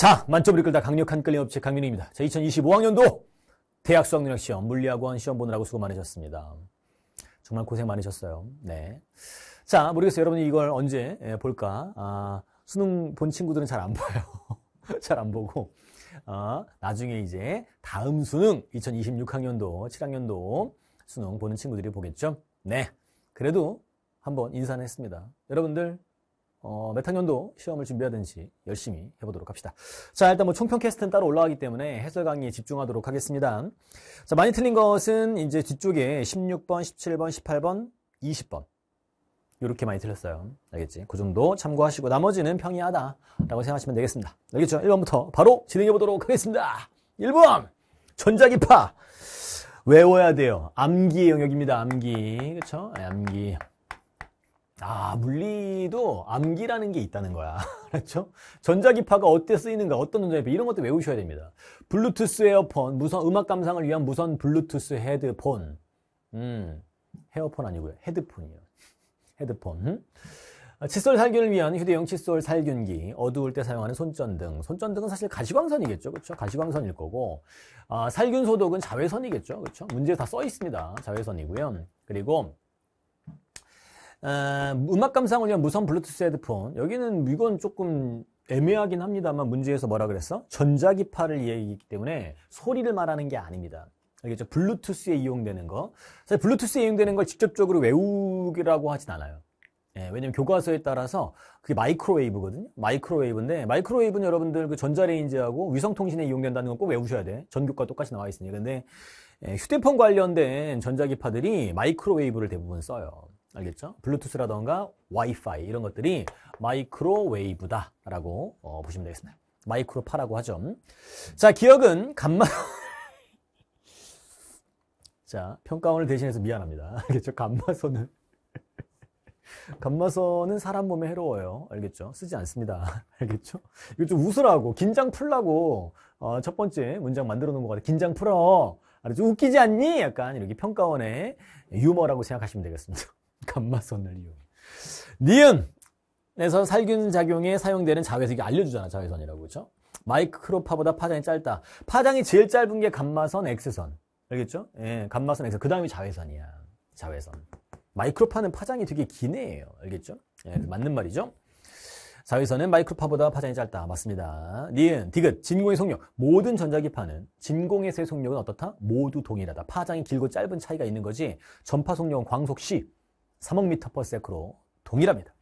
자, 만점을 이끌다 강력한 끌림 업체 강민입니다 자, 2025학년도 대학 수학능력 시험, 물리학원 시험 보느라고 수고 많으셨습니다. 정말 고생 많으셨어요. 네. 자, 모르겠어요. 여러분이 이걸 언제 예, 볼까? 아, 수능 본 친구들은 잘 안 봐요. 잘 안 보고. 아, 나중에 이제 다음 수능 2026학년도, 7학년도 수능 보는 친구들이 보겠죠? 네. 그래도 한번 인사는 했습니다. 여러분들 어, 몇 학년도 시험을 준비하든지 열심히 해보도록 합시다. 자, 일단 뭐 총평 캐스트는 따로 올라가기 때문에 해설 강의에 집중하도록 하겠습니다. 자, 많이 틀린 것은 이제 뒤쪽에 16번, 17번, 18번, 20번. 이렇게 많이 틀렸어요. 알겠지? 그 정도 참고하시고 나머지는 평이하다라고 생각하시면 되겠습니다. 알겠죠? 1번부터 바로 진행해보도록 하겠습니다. 1번! 전자기파! 외워야 돼요. 암기의 영역입니다. 암기. 그쵸? 네, 암기. 아, 물리도 암기라는 게 있다는 거야. 그렇죠? 전자기파가 어때 쓰이는가, 어떤 전자기파, 이런 것도 외우셔야 됩니다. 블루투스 에어폰, 무선, 음악 감상을 위한 무선 블루투스 헤드폰. 음, 헤어폰 아니고요. 헤드폰이요. 헤드폰. 음? 칫솔 살균을 위한 휴대용 칫솔 살균기, 어두울 때 사용하는 손전등. 손전등은 사실 가시광선이겠죠. 그렇죠? 가시광선일 거고. 아, 살균 소독은 자외선이겠죠. 그렇죠? 문제다 써 있습니다. 자외선이고요. 그리고 어, 음악 감상을 위한 무선 블루투스 헤드폰. 여기는 이건 조금 애매하긴 합니다만 문제에서 뭐라 그랬어? 전자기파를 이야기하기 때문에 소리를 말하는 게 아닙니다. 알겠죠? 블루투스에 이용되는 거. 사실 블루투스에 이용되는 걸 직접적으로 외우기라고 하진 않아요. 예, 왜냐면 교과서에 따라서 그게 마이크로웨이브거든요. 마이크로웨이브인데 마이크로웨이브는 여러분들 그 전자레인지하고 위성통신에 이용된다는 건 꼭 외우셔야 돼. 전교과 똑같이 나와 있으니. 까 근데 예, 휴대폰 관련된 전자기파들이 마이크로웨이브를 대부분 써요. 알겠죠? 블루투스라던가 와이파이 이런 것들이 마이크로웨이브다라고 어, 보시면 되겠습니다. 마이크로파라고 하죠. 자, 기억은 간마 자, 평가원을 대신해서 미안합니다. 알겠죠? 감마선은 감마선은 사람 몸에 해로워요. 알겠죠? 쓰지 않습니다. 알겠죠? 이거 좀 웃으라고, 긴장 풀라고 어, 첫 번째 문장 만들어 놓은 것 같아. 요 긴장 풀어. 아주 웃기지 않니? 약간 이렇게 평가원의 유머라고 생각하시면 되겠습니다. 감마선을 이용해. 니은에서 살균 작용에 사용되는 자외선이 알려주잖아. 자외선이라고 그렇죠? 마이크로파보다 파장이 짧다. 파장이 제일 짧은 게 감마선, 엑스선 알겠죠? 예, 감마선, X선. 그 다음이 자외선이야. 자외선. 마이크로파는 파장이 되게 기네요. 알겠죠? 예, 맞는 말이죠? 자외선은 마이크로파보다 파장이 짧다. 맞습니다. 니은, 디귿, 진공의 속력. 모든 전자기파는 진공에서의 속력은 어떻다? 모두 동일하다. 파장이 길고 짧은 차이가 있는 거지 전파 속력은 광속 C. 3억 미터 퍼 세크로 동일합니다.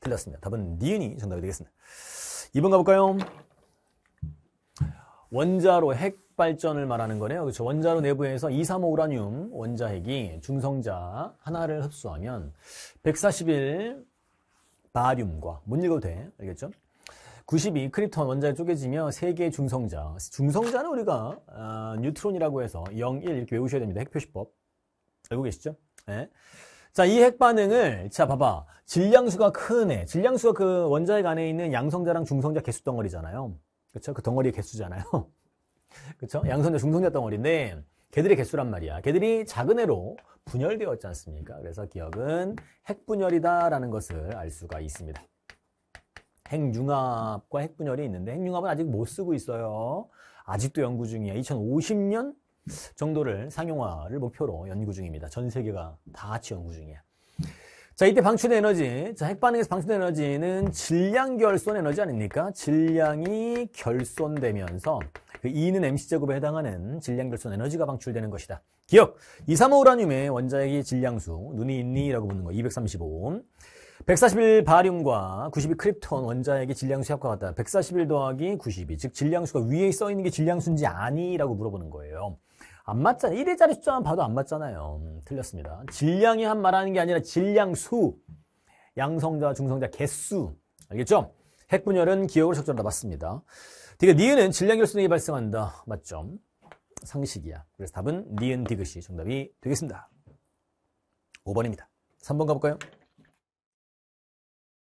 틀렸습니다. 답은 니은이 정답이 되겠습니다. 2번 가볼까요? 원자로 핵 발전을 말하는 거네요. 그렇죠. 원자로 내부에서 235 우라늄 원자핵이 중성자 하나를 흡수하면 141 바륨과 못 읽어도 돼. 알겠죠? 92 크립톤 원자에 쪼개지며 3개의 중성자. 중성자는 우리가 어, 뉴트론이라고 해서 0, 1 이렇게 외우셔야 됩니다. 핵표시법. 알고 계시죠? 예? 자, 이 핵 반응을 자, 봐봐. 질량수가 큰 애. 질량수가 그 원자핵 안에 있는 양성자랑 중성자 개수 덩어리잖아요. 그쵸그 덩어리의 개수잖아요. 그쵸 양성자, 중성자 덩어리인데 걔들의 개수란 말이야. 걔들이 작은 애로 분열되었지 않습니까? 그래서 기억은 핵분열이다라는 것을 알 수가 있습니다. 핵융합과 핵분열이 있는데 핵융합은 아직 못 쓰고 있어요. 아직도 연구 중이야. 2050년 정도를 상용화를 목표로 연구 중입니다. 전 세계가 다 같이 연구 중이에요. 자, 이때 방출된 에너지. 자, 핵반응에서 방출된 에너지는 질량 결손 에너지 아닙니까? 질량이 결손되면서 그2는 MC제곱에 해당하는 질량 결손 에너지가 방출되는 것이다. 기억! 235 우라늄의 원자핵이 질량수, 눈이 있니라고 묻는 거, 235. 141 바륨과 92 크립톤 원자핵이 질량수 효과가 같다. 141 더하기 92. 즉, 질량수가 위에 써 있는 게 질량수인지 아니라고 물어보는 거예요. 안 맞잖아요. 1회짜리 숫자만 봐도 안 맞잖아요. 음, 틀렸습니다. 질량이 한 말하는 게 아니라 질량수. 양성자, 중성자, 개수. 알겠죠? 핵분열은 기억을 적절하다. 맞습니다. 그러 니은은 까니 질량 결손이 발생한다. 맞죠? 상식이야. 그래서 답은 니은 디귿이 정답이 되겠습니다. 5번입니다. 3번 가볼까요?